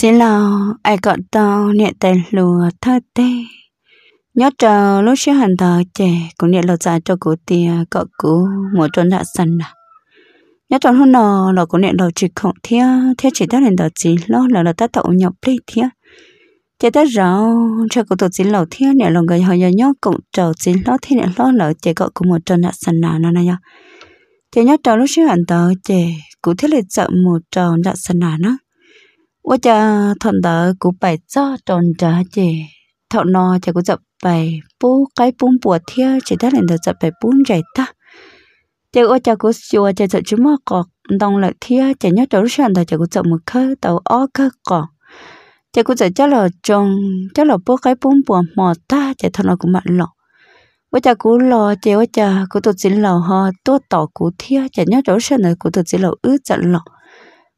xin lo ai gọi to nhẹ tay lùa thơ tê nhớ chờ lúc xíu hành thờ trẻ cũng nhẹ lột dài cho cụ tìa cọ cụ một trốn đã sân à nhớ tròn hôm nọ nó cũng nhẹ lột chỉ không thia thia chỉ ta lên đó chỉ lo là là ta tạo nhập đi thia chỉ ta rõ cho cụ tổ chỉ lột thia nhẹ lòng người họ nhớ cũng chờ chỉ lo thia nhẹ lo là trẻ cọ cụ một trốn đã sân à nó này nhá chỉ nhớ chờ lúc xíu hành thờ trẻ cụ thiết lịch chậm một tròn đã sân à nó 我家同的古白早种着些，头脑就古只白不该搬薄天，其他人都只白搬着的。这我家古说这只只么个，当了天，这鸟早上的这古只么个到二个个，这古只只了种，只了不该搬薄么的，这头脑古么了。我家古 lo 这我家古都只了哈，多到古天，这鸟早上的古都只了二只了。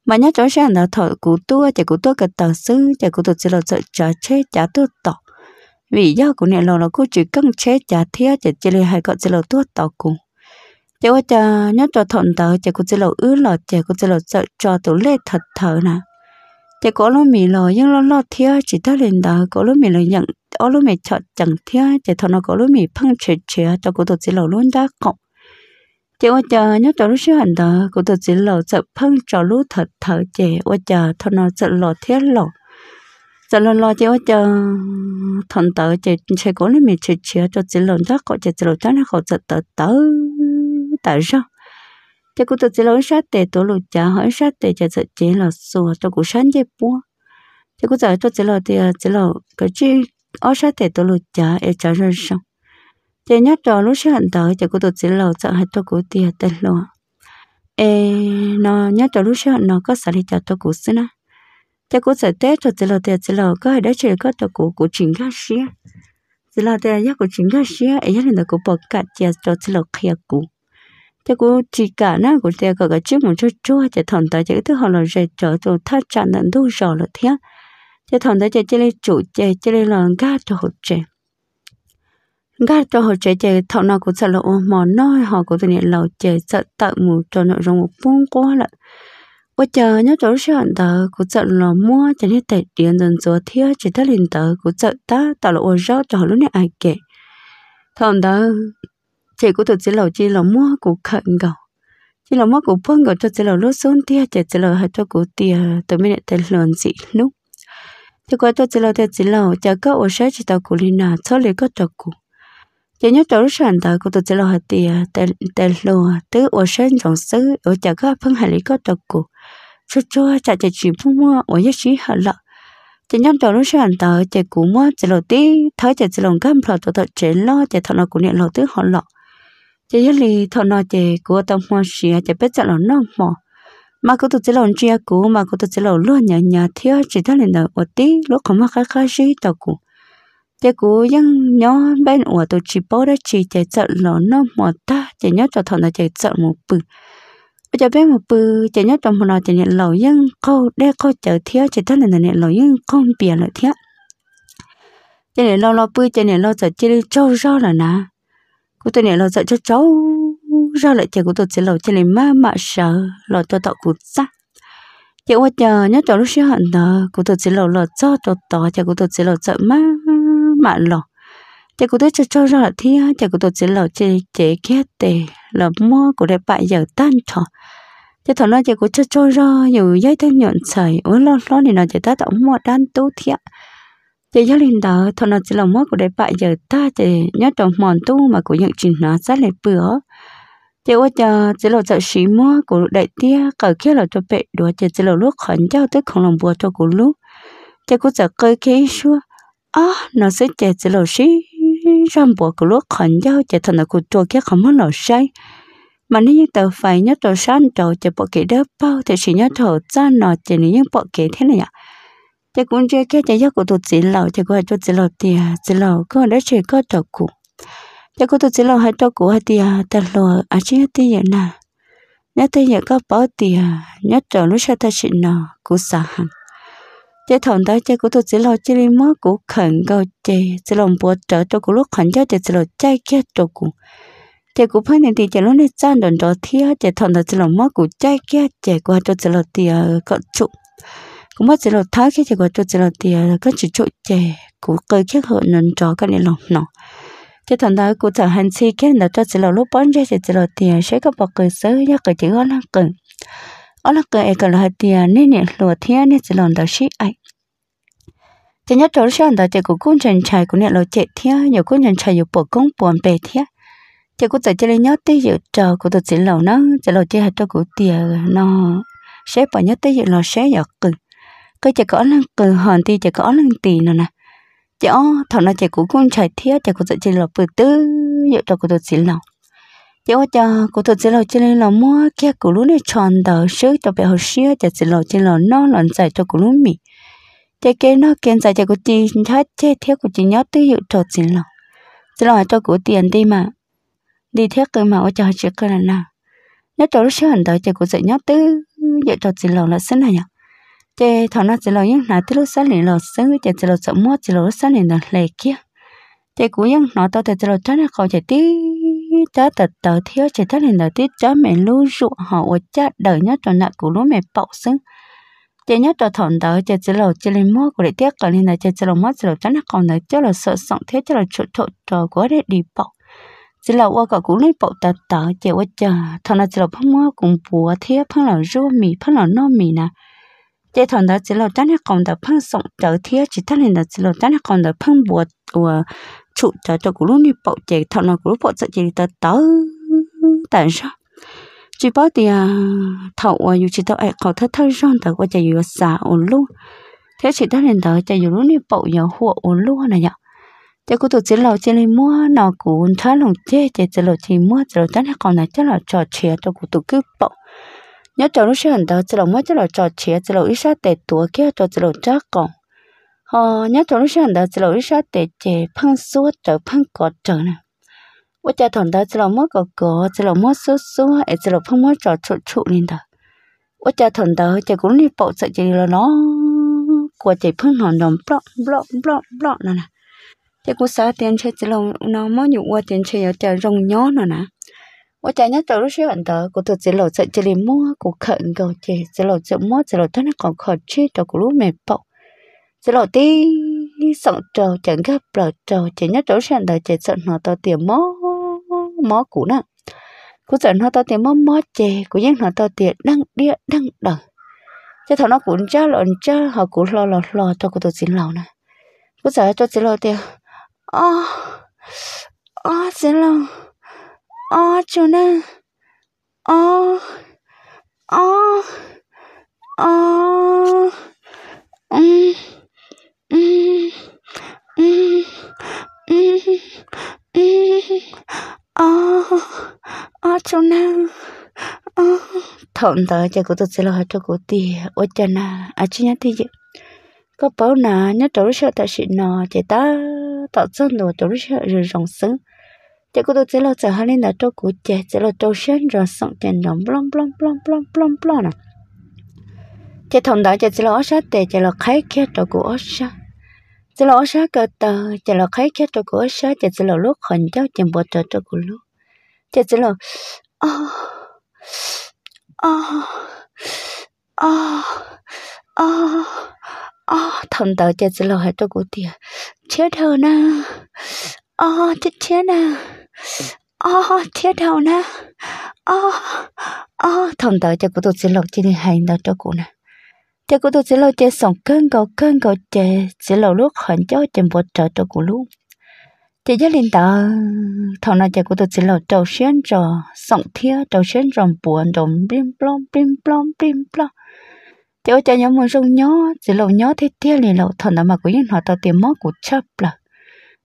mà nhớ chỗ sáng nó thọ cú tua chả cú tua cái tờ sư chả cú tua chỉ là sợ chả chết chả tua tọ vì do cú này lo nó cú chỉ cần chết chả thia chả chỉ là hai cọ chỉ là tua tọ cú chả qua chả nhớ chỗ thọn tờ chả cú chỉ là ứ lọ chả cú chỉ là sợ cho tủ lệ thật thở nè chả có lúc mình lò, nhưng lo lo thia chỉ thắt lên tờ có lúc mình lò nhận ở lúc mình chọn chẳng thia chả thọ nó có lúc mình phăng chết chết cho cú tua chỉ là luôn đã cộng chị qua chờ nhớ cho lúc xíu hành đó cụ thật chỉ lộ sợ phân cho lúc thật thở chị qua chờ thôi nó sợ lộ thiết lộ sợ lo lo chị qua chờ thằng tớ chị chị cố lên mình chị chia cho chỉ lộ chắc có chị chỉ lộ chắc nó khó sợ tớ tớ tớ ra chị cụ thật chỉ lộ sát tệ tổ lộ chả hỏi sát tệ chị sợ chị là sùa cho cụ sáng dây búa chị cụ sợ cho chỉ lộ thì chỉ lộ cái chi ở sát tệ tổ lộ chả ở chả ra xong chị nhớ trò lúc sẽ hận tới chị cô tụt xin lầu sợ hết tôi cố tiền tên lúa ê nó nhớ trò lúc sẽ hận nó có sợ đi chợ tôi cố xin á chị cố sợ tết cho chị lầu tiền chị lầu có hay đó chơi có tôi cố cố chính các xí chị lầu tiền nhớ cố chính các xí ấy nhất là cố bỏ cả chị cho chị lầu khía cố chị cố chỉ cả nó cố tiền có cái chiếc một chút chua chị thằng tới cái thứ họ là rệt trở rồi thắt chặt nên đâu rõ là thế chị thằng tới chơi chơi lấy chủ chơi chơi lấy lòng ga cho hỗ trợ gạt cho họ chơi chơi thọ nó cũng sợ lộ mà nói họ cũng tự nhiên lộ chơi sợ tạo mù cho nội dung một phong quá lận và chờ nhớ chỗ sợ chọn tờ cũng sợ là mua cho nên tệ điện dần số thiếu chỉ thất liền tờ cũng sợ ta tạo lộ rõ cho họ lúc này ai kể thọ tờ chỉ có thực chỉ lộ chỉ là mua cũng khẩn cầu chỉ là mua cũng phân cầu cho chỉ là lúc xuống thiết chỉ chỉ là hai cho cũng tiền từ mình tệ lớn gì lúc thì qua cho chỉ là thì chỉ là chờ có ở sẽ chỉ tạo cũng liền nào cho lấy các trò cũng giờ nhớ trâu sản tờ của tôi sẽ lo hạt tiền tè tè lô tứ ở sân trọng xứ ở chợ các phân hành lý có trâu cụ cho cho chả chạy chuyện phun mua ở nhất trí hạt lợ chỉ nhắm trâu sản tờ chạy cú mua chỉ lo tí thở chạy chỉ lòng cam lọ tôi tôi chỉ lo chạy thọ nó cũng nhận lo tứ họ lọ chỉ nhất lì thọ nó chạy của tao mua xìa chạy biết chạy lo nó mỏ mà cô tôi chỉ lo chia cú mà cô tôi chỉ lo luôn nhà nhà thiếu chỉ thằng là ở tí lúc không mắc khai khai gì tao cú thế nhớ bên ủa tổ chỉ bố đó chỉ chạy sợ nó nó mò ta chạy nhớ cho thằng nó chạy sợ một bự bây giờ bên một bự chạy nhớ trong một nó chạy nhận lỗ vẫn câu để câu chở thiếu chạy thân là nhận lỗ vẫn không bìa lợi thiếu chạy nhận lỗ lỗ bự chạy nhận lỗ sợ chơi trâu ra là nà cú tôi nhận lỗ sợ cho trâu ra lại chạy cú tôi sẽ lỗ chạy lại má mà sợ lỗ tôi tạo cú sát chị qua chờ nhớ cho lúc xíu hận đó cụ tôi chỉ lầu lọt cho cho tỏ chờ cụ tôi chỉ lầu sợ má mà lò Chả có tôi cho cho rõ thì chạy cụ tôi chỉ lò chế chế kia tệ. là mua của đại bại giờ tan trò. Chả thọ nó chả có cho cho rõ nhiều giấy thêm nhọn sợi ủa lo lo thì nó chạy ta tổng mua đan tú thiện Chả giáo linh đó thọ nó chỉ là mua của đại bại giờ ta chỉ nhớ trong mòn tu mà của những chuyện nó rất là bữa chỉ có cho chỉ là sợ sĩ mua của đại tia Cả kia là cho bệ đùa chỉ chỉ là lúc khẩn trao tới không lòng bùa cho của lúc chỉ có sợ cơ khí xua à nó sẽ chạy chỉ lẩu xí rằm bộ của lúa khẩn giao chạy thành là của tôi kia không muốn lẩu say mà nếu như tờ phải nhớ tờ sáng tàu chạy bộ kia đó bao thì chỉ nhớ thầu ra nó chạy nếu như bộ kia thế này ạ chạy cũng chơi cái chạy giấc của tôi chỉ lẩu chạy qua tôi chỉ lẩu tiền chỉ lẩu có đó chỉ có tàu cũ chạy của tôi chỉ lẩu hai tàu cũ hai tiền tàu lẩu à chỉ hai tiền vậy nè nhớ thì có bao tiền à, nhớ tàu lúc sau ta chỉ nó cũng xa hẳn chế thằng đó chế của tôi chỉ lo chế đi mất của khẩn cầu chế chỉ lòng bùa trở cho của lúc khẩn cho chế chỉ lo chạy kia cho của chế của phải nên thì chế nó nên chăn đòn đó thía chế thằng đó chỉ lòng mất của chạy kia chế qua cho chỉ lo tiền cọ trụ cũng mất chỉ lo thái kia chế qua cho chỉ lo tiền các chủ trụ chế của cây kia hơn nên cho cái này lòng nó, chế thằng đó của thằng hành si kia là cho chỉ lo lúc bán ra chế chỉ lo tiền sẽ có bọc cười sớ nhá cười chỉ gọi là cười ở ờ, là cái cái là tiền nên nè lúa thiên nên chỉ làm đó xí ai chỉ nhớ chỗ sáng đó chỉ có công trình chạy của nè lo chết thiên nhiều công trình chạy nhiều bộ công buồn bề thiên chỉ có tới chỉ là nhớ tới giờ chờ của tôi chỉ lầu nó chỉ lầu chỉ hạt cho của tiền nó sẽ bỏ nhớ tới giờ lò sẽ giờ cừ cái chỉ có là cừ hoàn thì chỉ có là tì nữa nè chỉ thằng nào chỉ có công chạy thiên chỉ có tới chỉ là bự tư giờ cho của tôi chỉ lầu chỉ có cho cụ thuật chỉ là chỉ là mua kia cụ lúc này chọn đầu sứ cho bé học sứ chỉ chỉ là chỉ là nó lần giải cho cụ lúc mì chỉ cái nó kiến giải cho cụ chỉ hết chế theo cụ chỉ nhớ tư dụ cho chỉ là chỉ là cho cụ tiền đi mà đi theo cơ mà ở cho chỉ cái là nào nếu cho lúc sứ hành tới chỉ cụ sẽ nhớ tư dụ cho chỉ là là sinh này nhở chỉ thằng nó chỉ là những là tư lúc sáng liền là sứ chỉ chỉ là sợ mua chỉ là sáng liền là lệ kia chỉ cụ những nó tao thì chỉ là cho nó khỏi chỉ tí tờ thiếu chỉ thấy là tí cho mẹ lưu rụ họ ở cha đời nhất cho nạ của lúc mẹ bọc xứng chỉ nhất cho thằng tờ chỉ chỉ là chỉ lên mua của để tiếc còn nên là chỉ chỉ là mua chỉ là chán còn là chỉ là sợ sọng thế chỉ là chuột thọ trò của để đi bọc chỉ là qua cả cũng lên bọc tạt tờ chỉ qua chờ thằng là chỉ là phong mua cùng bùa thế phong là rô mì phong là no mì nè 这团的只老单的讲的碰送着贴，其他人的只老单的讲的碰我我处着着古路女宝这团了古路宝这这的刀，但是。chỉ bảo thì thầu à dù chỉ tao ai cầu thất thất rong tao có chạy dù xả ổn luôn thế chỉ tao nên tao chạy dù lúc này bộ giờ hụa ổn luôn này nhở thế cô tôi chỉ lâu chỉ lên mua nó cũng thá lòng chê chạy chỉ lâu chỉ mua chỉ lâu tao này còn là chắc là trò chuyện cho cô tôi cứ bậu nhớ cháu nó sẽ hẳn đó chỉ là mỗi chỉ là trò chuyện chỉ là ít sát tệ tuổi kia cho chỉ là chắc còn ờ nhớ cháu nó sẽ hẳn đó chỉ là ít sát tệ chế phăng suốt trở qua cỏ trở nè 我家同到只老莫哥哥，只老莫叔叔，哎，只老胖莫找处处领导。我家同到只公里保持只了咯，过只碰上种 block block block block 了呢。只古啥电车只老那么有我电车有点容易了呢。我家 nhất trâu sẽ bạn đó cụ thực chỉ lộ sợ chỉ liền mua cụ khẩn cầu chỉ chỉ lộ sợ mua chỉ lộ thân nó còn khẩn chi cho cụ lúc mệt bọc chỉ lộ tí sợ trâu chẳng gặp lộ trâu chỉ nhất trâu sẽ đó chỉ sợ nó to tiền mó mó cụ nè cụ sợ nó tiền mó mó chè cụ nhắc nó to tiền đăng đĩa đăng đờ chứ thằng nó cũng cha lợn cha họ cũng lo lo lo cho cụ thực chỉ lộ nè cụ sợ cho chỉ lộ tiền à à chỉ lộ Ờ, ờ, cho cho O O O um um cô tôi um O Archana 어, 턴다 자고 또 찔러 하죠 고디 어쩌나 아침에 뛰지 có bảo na, nhớ trổ sơ ta xịn nò chỉ ta tạo chân đồ trổ sơ rồi rồng sưng chỉ có tôi chỉ lo chờ hai linh là trâu củ chè chỉ lo trâu sen rồi xong chè nóng blom blom blom blom blom blom nè à. chỉ thầm đó chỉ lo sát tè chỉ lo khai kia trâu củ ớt sa chỉ lo sát cơ tờ chỉ lo khai kia trâu củ ớt sa chỉ chỉ lo lúc khẩn cháu chỉ bỏ trâu trâu củ lúc chỉ chỉ lo à à à à à thầm đó chỉ chỉ lo hết trâu củ tiệt chết hơn na à, 哦，天天呐！ 어, 튀어나오나? 어, 어, 던다, 이제 그도 질럭지니 하인다, 저구나. thế ờ, ờ, cô tôi chỉ lo chơi sòng cơn cầu cơn cầu chơi chỉ lo lúc hận cho chơi bột trợ cho cô lúc chơi gia đình thằng nào chơi cô tôi chỉ lo trầu xuyên trò sòng thia trầu xuyên trò buồn trò bim plom bim plom bim plom chơi chơi nhóm mình rong nhó chỉ lo nhó thế thia liền lo thằng nào mà cũng nhìn họ tao tiền mó của chấp là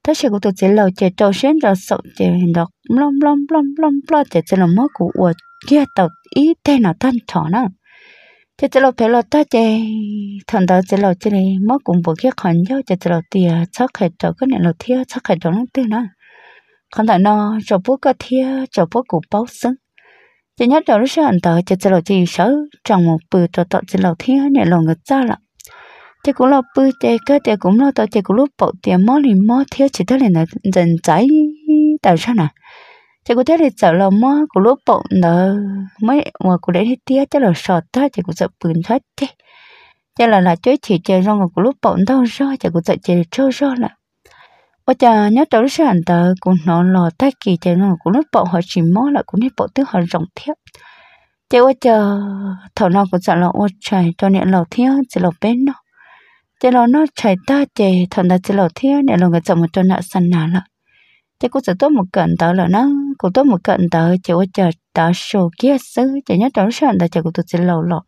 ta sẽ có tổ chức lâu chế trâu sen rồi sổ chế hình đó lom lom lom lom lom chế chế là mất của uột kia tàu ý thế nào thân thọ nó chế chế lâu thế lâu ta chế thằng đó chế lâu chế này mất cũng bộ kia khẩn nhau chế chế lâu tiền chắc hết trâu cái này là thiệt chắc hết trâu nó tiền nữa không thể nó trâu bút cái thiệt trâu bút của bao xứng chỉ nhất đầu lúc anh tờ chỉ chỉ lộ chỉ sợ trong một bữa trò tọt chỉ lộ thiên này lộ người ta lắm thế cũng lo bự thế cơ thế cũng lo to thế cũng lúc bộ tiền mò lì mò thiếu chỉ tới là nhân dần trái tàu sao nè thế cũng thế thì sợ là mò cũng lúc bộ nó mới mà cũng để hết tía chắc là sợ thôi thế cũng sợ bự thoát thế thế là là chơi chỉ chơi rong cũng lúc bộ đâu rồi thế cũng sợ chơi chơi rồi là bây giờ nhớ tới sự ảnh tờ cũng nó lò tay kỳ chơi rong cũng lúc bộ họ chỉ mò là cũng hết bộ tức họ rộng thiếp thế bây giờ thầu nào cũng sợ là ôi trời cho nên lò thiếu chỉ là bên nó chế lo nó chạy ta chế thằng ta chế lo thiếu nè lo người chồng một trôn nợ săn nợ lợ chế cũng sẽ tốt một cận tớ là nó cũng tốt một cận tớ chỉ có chờ tớ sổ kia xứ chỉ nhớ tớ à, sợ tớ chỉ cũng tôi chế lo lọ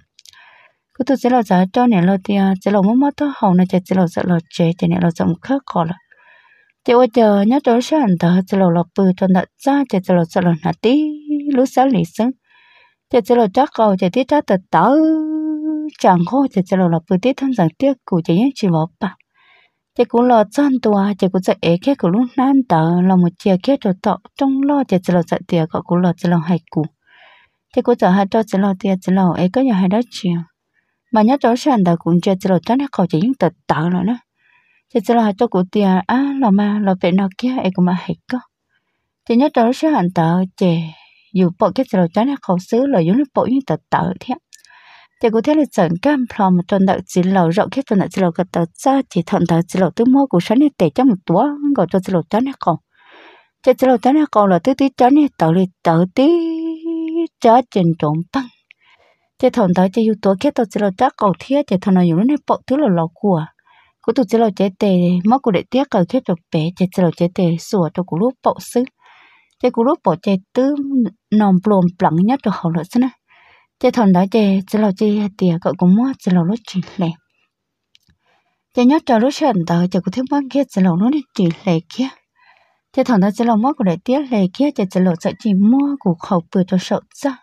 cũng tụt chỉ lo giá cho nè lo thì chế lo mất mất tớ hậu này chế chế lo sợ lo chế chỉ nè lo chồng khác khó lợ chỉ có chờ nhớ tớ sợ tớ chế lo lo bự trôn nợ ra chế chế lo sợ lo nát tí lúc sáng lì xứ chế chế lo chắc cầu chế tí chắc tớ tớ chẳng khó chỉ chỉ là bữa tết thân rằng tiếc cụ chỉ chỉ bỏ bà, chỉ cũng lo chân tua chỉ cũng sẽ é kia của lúc nan tờ là một chia kia cho tọ trong lo chỉ chỉ là sợ tiền có cũng lo chỉ là hay cụ chỉ cũng sợ hai cho chỉ là tiền chỉ là é có nhà hai đó chiều mà nhớ cho sẵn đã cũng chỉ chỉ là chắc nó có chỉ những tật tờ rồi đó chỉ chỉ là hai cho cụ tiền à, là mà là phải nó kia é cũng mà hay cơ chỉ nhớ cho sẵn tờ chỉ dù bộ kia chỉ là chắc nó khó xứ là dùng bộ những tật tờ thiệt แต่กูเท่าเลยจังกันพร้อมจนดักจิเหล่าเราแค่จนดักจิเหล่ากับตักจ้าจีทำดักจิเหล่าตึ้งมั่วกูฉันเนี่ยเตะจังหมดตัวก็จนจิเหล่าจ้าเนี่ยก่อนจะจิเหล่าจ้าเนี่ยก่อนเราตื้อตื้อจ้าเนี่ยเต่าเลยเต่าตื้อจ้าจนจมปังจะทำดักจะอยู่ตัวแค่ตัวจิเหล่าจ้าก่อนเที่ยจะทำอะไรอยู่ในปกตื้อเราเรากลัวกูตุจิเหล่าเจเตะมั่วกูเด็กเตี้ยเกิดแค่จบเป๋จะจิเหล่าเจเตะสวดตัวกูรู้ปกซึ้งจะกูรู้ปกเจตื้อนอนปลอมปลังยัดตัวเขาเลยซะนะ chị thằng đó chế chị lò chế tiề cậu cũng mua chị lò lót chỉ lệ chị nhớ cho lót chuyện đó chị cũng thích mua kia chị lò lót chỉ lệ kia chị thằng đó chị lò mua của đại tiết lệ kia chị chị lò sợ chỉ mua của khẩu bự cho sợ ra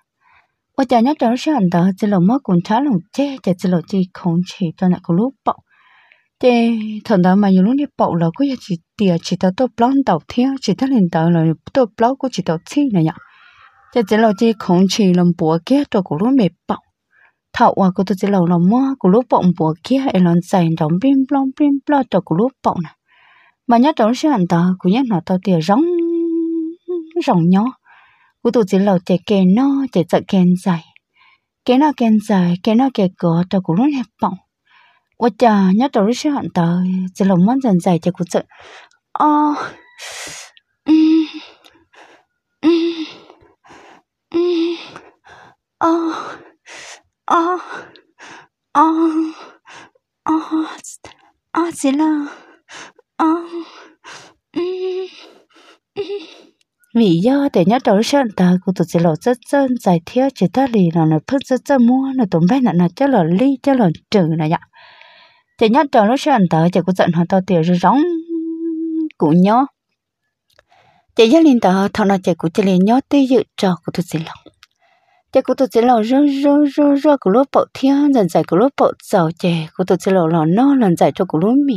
và chị nhớ cho lót chuyện đó chị lò mua cũng trả lòng chế chị chế lò chỉ không chỉ cho lại của lúc bọc chị thằng đó mà nhiều lúc đi bọc là cứ chỉ tiề chỉ tao tao blond đầu thiên chỉ tao lên tao là tao blond của chỉ tao chi này nhở 这只老只空气冷薄嘅，做古罗没爆。thảo à cô tôi chỉ lâu làm mua cô lúc bọng bùa kia hay làm dành đóng pin plong pin plong cho cô lúc bọng nè mà nhớ đóng sẽ hẳn ta cô nhớ nó tao tiền rong rong nhỏ cô tôi chỉ lâu chỉ kén nó chỉ chạy kén dài kén nó kén dài kén nó kén cỏ cho cô lúc hẹp bọng ôi chà nhớ đóng sẽ hẳn ta chỉ lâu món dần dài cho cô chạy à Oh, oh, oh, oh, oh, chỉ là, oh, vì do để nhớ đầu sơn ta cũng tụt sẽ lộ rất chân giải thiết chỉ ta lì là nó phân rất chân mua nó tốn bé là nó cho là ly cho là trừ này ạ thì nhớ đầu nó sơn ta chỉ có giận họ to tiền rồi rong cũng nhớ chỉ gia đình ta thằng nào chỉ cũng chỉ liền nhớ tới dự cho của tụt sẽ lộ chế cụ tôi chỉ lò rơ rơ rơ rơ của lúa bộ thiên dần dài của lúa bộ dầu chế cụ tôi chỉ lò lò nó lần dài cho của lúa mì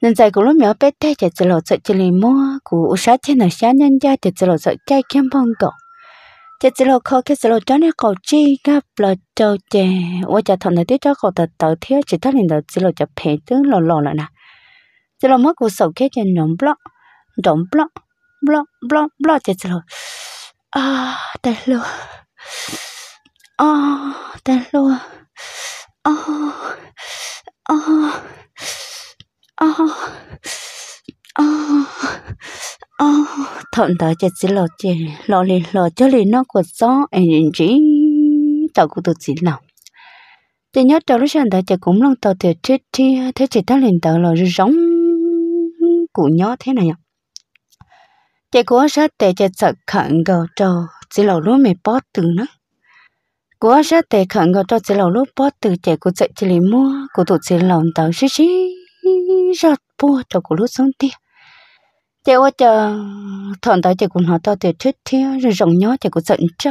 lần dài của lúa mì ở bên tây chế chỉ lò sợi chỉ lì mua của sát trên ở sát nhân gia chế chỉ lò sợi chay kem bông cổ chế chỉ lò khó chế chỉ lò cho nên cầu chi gặp lò cho chế ôi chả thằng này tiếc cho cầu thật tự thiếu chỉ thắt lên đầu chỉ lò chập hệ tướng lò lò lại nè chế lò mất của sầu kết trên nồng block động block block block block chế chỉ lò à đại lúa Oh, ta lua. Oh, oh, oh, oh, oh. Thọn đó chỉ lọ chè, lọ lì lọ nó của gió, anh nhìn tạo của tụt nào. Thì nhớ tàu lúc sáng đó cũng lòng tàu thì chết thì thế chỉ ta lên tàu lò rống của nhó thế này nhỉ. Chè của sát tè sợ khẩn gầu trâu chỉ lầu lúa mẹ bó từ nó ấy sẽ tệ khẩn ngờ cho chỉ lầu lúa bó từ trẻ của chạy chỉ lấy mua cô tụt chỉ lầu tàu xí xí rất bua cho cô lúc xuống tiền, trẻ ô chờ thọn tàu trẻ của họ to thì chết thiêu rồi rộng nhỏ trẻ của giận chứ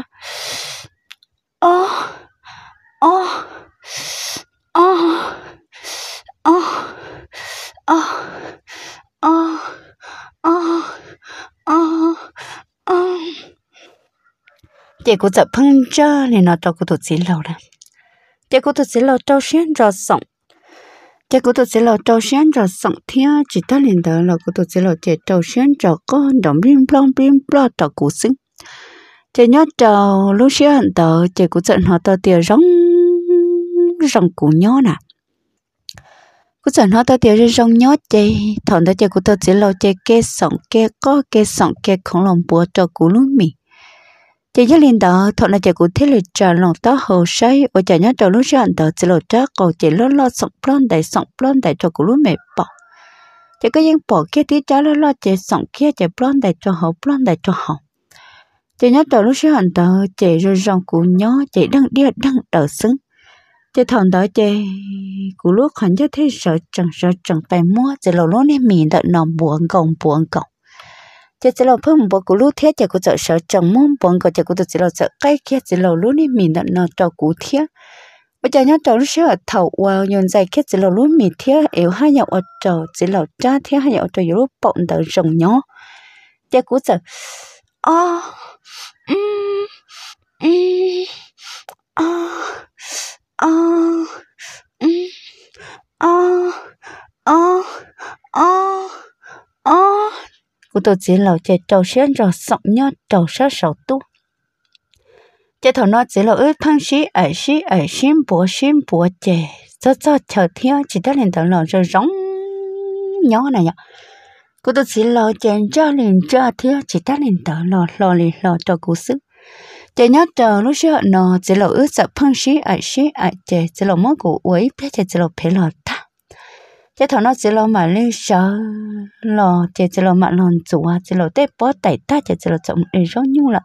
để cô tập phong cho nên nó cho cô tụt xí lâu nè để cô tụt xí lâu trâu xuyên rồi sống để cô tụt xí lâu trâu xuyên rồi sống thiên chỉ ta liền đó là cô tụt xí lâu để trâu xuyên rồi có đồng bim plong bim plong trâu cú xứng để nhớ trâu lúc xuyên đó để cô chợ họ tao tiền rong rong cú nhó nè cú chẳng nói tao tiêu rong nhớ chê thằng tao chơi cú tao chỉ lâu chơi kê sòng kê có kê sòng kê không lòng bùa cho cú luôn mì chỉ nhất linh đó thọ là chỉ cụ thiết lịch trả lòng ta hồ say ở chả nhớ đầu lúc chọn đó chỉ lộ trả cổ chỉ lo lo sòng plon đại sòng plon đại cho cụ lúc mệt bỏ chỉ có những bỏ kia tí trả lo lo chỉ sòng kia chỉ plon đại cho họ plon đại cho họ chỉ nhớ đầu lúc chọn đó chỉ rồi dòng cụ nhớ chỉ đang đi đang đỡ xứng chỉ thằng đó chỉ cụ lúc hắn cho thấy sợ chẳng sợ chẳng phải mua chỉ lộ lỗ nên mình đợi nằm buồn gồng buồn gồng chỉ chỉ là phong bố cụ lú thế chỉ cụ sợ sợ trồng mông bông cụ chỉ cụ chỉ là sợ cái kia chỉ là lú này mình đã nó cho cụ thế bây giờ nhớ trong sữa thầu vào nhân dài kia chỉ là lú mình thế yếu hai nhau ở trầu chỉ là cha thế hai nhau ở trầu yếu bọng đỡ trồng nhỏ chỉ cụ sợ à um um à à um à à cô tổ chỉ lầu chạy trâu xuyên rồi sọng nhớ trầu sơ sầu tu chạy thầu nó chỉ là ước thân sĩ ở sĩ ở sĩ bùa sĩ bùa chè cho cho chờ thiên chỉ đã lên tận lòng rồi rống nhớ này nhở cô tôi chỉ lo chèn cho liền cho thiên chỉ đã lên tận lò lò liền lò cho cố sức chè nhớ chờ lúc xưa nó chỉ là ước sợ thân sĩ ở sĩ ở chè chỉ là món của ấy biết chè chỉ là phải lò chế thằng nó chỉ lo mà lưu sợ lo chế chỉ lo mà lòn chủ à chỉ lo tết bó tay ta chế chỉ lo chồng để rốt nhung lại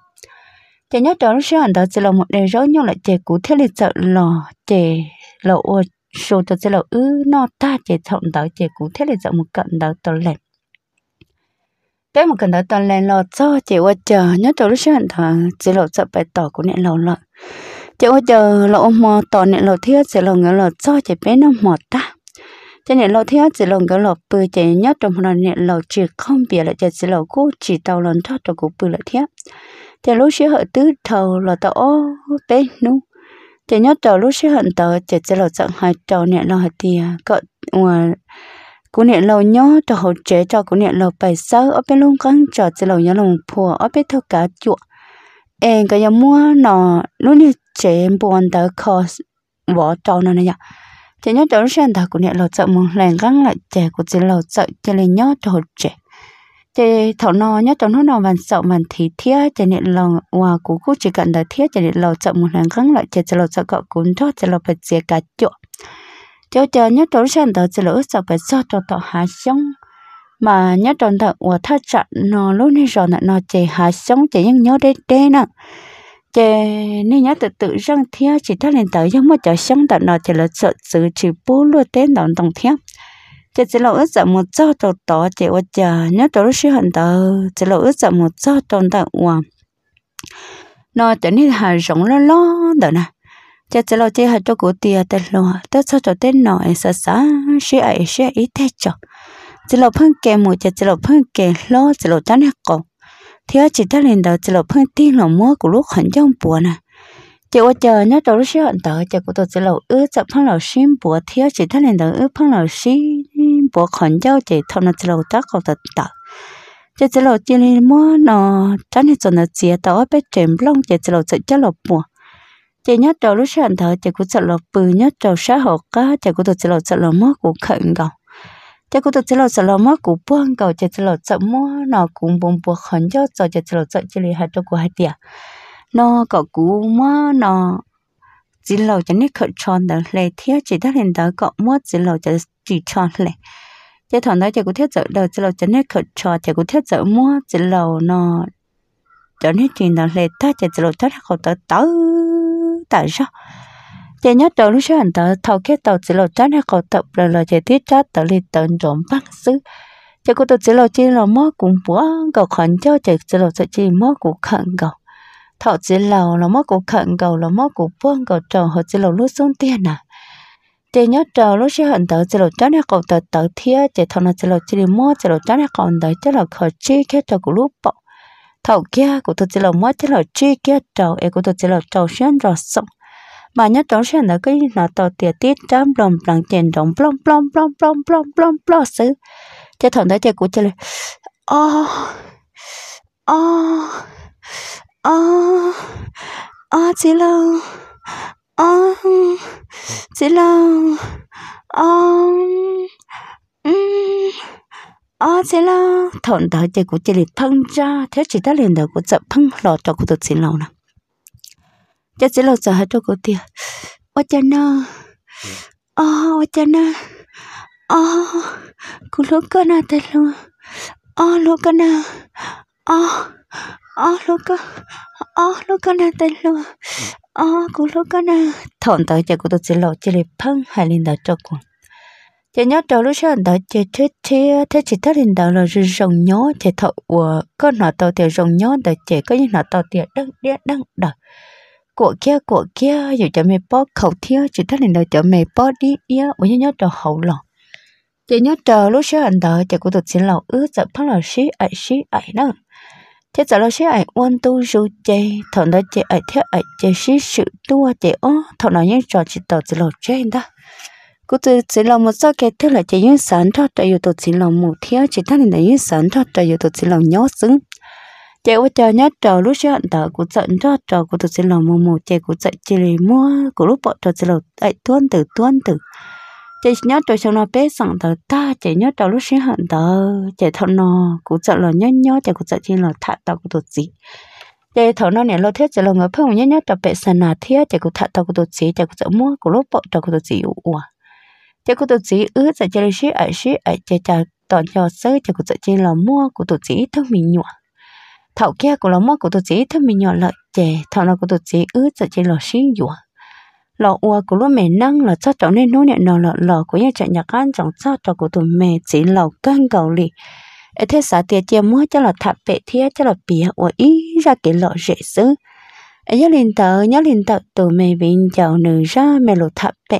chế nhớ đó lúc anh đó chỉ lo một để rốt nhung lại chế cũ thế lịch sợ lo chế lo ô số cho chế lo ư nó ta chế thằng đó chế cũ thế lịch sợ một cận đó tao lên bé một cận đó tao lên lo cho chế qua chờ nhớ đó lúc anh đó chỉ lo sợ bài tỏ của nè lo lợn chế qua chờ lo mò tỏ nè lo thiết chế lo ngỡ lo cho chế bé nó mò ta cho nên lo theo chỉ lòng cái lo bự chỉ nhất trong phần này lo chỉ không biết là chỉ lo cố chỉ tàu lần thoát cho cố bự là theo thì lúc xưa họ tứ thầu là tàu ô bé nu thì nhớ tàu lúc xưa hận tàu chỉ chỉ lo chọn hai tàu này lo thì có cú nè lâu nhớ cho hậu chế cho cú nè lâu bài sớ ở bên luôn cắn cho chỉ lâu nhớ lòng phùa ở bên thâu cá chuột em cái giờ mua nó lúc nè chế buồn tới khó vỏ trâu nó này nhở chỉ nhớ chỗ sang thà của nè lầu chợ mừng lèn găng lại trẻ của chị lầu chợ chỉ lên nhớ chỗ trẻ chỉ thọ no nhớ chỗ nó nó bàn sợ bàn thì thía chỉ nè lầu hòa của cô chỉ cần là thía chỉ nè lầu chợ mừng lèn găng lại trẻ chỉ lầu chợ cậu cuốn cho chỉ lầu phải chia cả chỗ chỗ chờ nhớ chỗ sang thà chỉ lầu sợ phải sợ cho thọ hạ sống mà nhớ chỗ thà của thắt chặt nó lúc này rồi nó chỉ hạ sống chỉ nhớ đến đây nè chè nên nhớ tự tự răng theo chỉ thắt lên tới giống mà cho sống tận nó chỉ là sợ sự chỉ bố luôn tên đòn đồng theo chỉ chỉ là ước giận một chỗ tổ tổ chỉ ở chờ nhớ tổ lúc hận tờ chỉ là ước giận một chỗ tồn tại uổng nó trở nên hà rộng lo lo đó nè chỉ chỉ là chỉ hạt cho cổ tia tên lo tất sao cho tên nọ sợ sợ sẽ ấy sẽ ý thế cho chỉ là phân kề một chỉ là phân kề lo chỉ là chán hết cổ thì ở chỉ thấy lên đầu chỉ là phân tin là mua của lúc hẳn trong bùa nè chỉ có chờ nhớ đầu lúc xíu hẳn đầu chỉ có tôi chỉ là ư chậm phân là xin bùa thì ở chỉ thấy lên đầu ư phân là xin bùa hẳn trong chỉ thằng nó chỉ là tắc còn được tật chỉ chỉ là chỉ là mua nó chẳng hạn cho nó chia đầu ở bên trên long chỉ chỉ là chỉ chỉ là bùa chị nhất đầu lúc sáng thở chị cũng sợ là bự nhất đầu xã hội cá chỉ có thật sợ là sợ lọc mất của khẩn gọng 这个都知道什么古本狗，就知道怎么那古本不很久早就知道在这里还做过还点，那个古嘛那只老就你可穿的来贴，其他人的个么只老就只穿嘞。这同到这个贴走了，只老就你可穿，这个贴走么只老那，就你穿的来，他就只老他好得到，但是。chế nhớ tàu lúc sáng tàu thầu kia tàu chỉ lo chán hay cầu tập là là chế thiết chát tàu liền tận trộm bắt sứ chế cô tàu chỉ lo chỉ lo mó cũng búa cầu khẩn cho chế chỉ lo sẽ chỉ mó cũng khẩn cầu thầu chỉ lo là mó cũng khẩn cầu là mó cũng buông cầu trầu họ chỉ lo lúc xuống tiền à chế nhớ tàu lúc sáng tàu chỉ là chán hay cầu tàu tàu thia chế thầu nào chỉ lo chỉ là mó chỉ lo chán hay cầu tàu chỉ lo khởi chi kia cho cũng lúc bỏ thầu kia của tôi chỉ lo mó chỉ lo chi kia trầu em của tôi chỉ lo trầu xuyên rồi xong mà nhất trong sẽ là cái nó tỏ tiệt tiết trăm lòng bằng tiền đồng plong plong plong plong plong plong plong xứ cho thằng đó chơi của chơi là ô ô ô ô chị lâu ô ờ, chị lâu ô ô chị lâu thằng đó chơi của chơi là thân ra thế chị ta liền đầu của chậm thân lọt cho của tụi chị lâu nào chắc sẽ lo sợ hết cho cô tiệt ô cha nó ô ô cha nó ô cô lúc cơ nào thật luôn ô lúc cơ nào ô ô lúc cơ ô lúc cơ nào thật luôn ô cô lúc cơ nào thọn tới cha cô tôi sẽ lo chơi phăng hai linh đạo cho cô chị nhớ đầu lúc sáng đó chị thế thế thế chị thấy hiện đạo là rồng nhó chị thọ của con nọ tàu thì rồng nhó đó chị có những nọ tàu thì đăng đĩa đăng đó của kia của kia giờ cho mẹ bó khẩu thiếu chỉ thắt lên đầu cho mẹ bó đi yếu bây giờ nhớ cho hậu lòng chỉ nhớ chờ lúc xưa anh đợi chỉ của tụt xin lòng ước sợ phát là xí ấy xí ấy nữa thế giờ là xí ấy quan tu du chê thằng đó chơi ấy thế ấy chơi xí sự tua chơi ó thằng nào những trò chỉ tàu chỉ lòng chơi đó cô tự chỉ lòng một số cái thứ là chỉ những sản thoát trời yêu tụt chỉ lòng một thiếu chỉ thắt lên đầu những sản thoát trời yêu tụt chỉ lòng nhớ xứng chị ôi chờ nhá chờ lúc xưa hận tờ của giận cho chờ của thực xin lầu mù mù chị của giận chị để mua của lúc bọn chờ xin lầu ấy tuân tử tuân tử chị nhớ trời xong nó bé sẵn tờ ta chị nhớ chờ lúc xưa hận tờ chị thọn nó của giận là nhớ nhớ chị của giận chị là thạ tờ của thực gì chị thọ nó nè lo thiết chị là người phong nhớ nhớ trời bé sẵn là thiết chị của thạ tờ của thực gì chị của giận mua của lúc bọn trời của thực gì ủa chị của thực gì ứ chị lì xí ở xí ở chị chờ toàn cho sơ chị của giận chị là mua của thực gì thông minh nhụa thảo kia của nó mất của tôi chế thân mình nhỏ lợi chè thảo nào của tôi chế ứ sợ chỉ lò xí dùa lò ua của nó mẹ năng là cho cháu nên nói nè nó lò lò của nhà chạy nhà ăn trong cho cháu của tụi mẹ chỉ lò căng cầu lì ở thế xã tiệt chia mua cho là thạp bệ thiết cho là bìa ua ý ra cái lò dễ xứ ở nhớ liền tờ nhớ liền tờ tụi mẹ bên chào nữ ra mẹ lột thạp bệ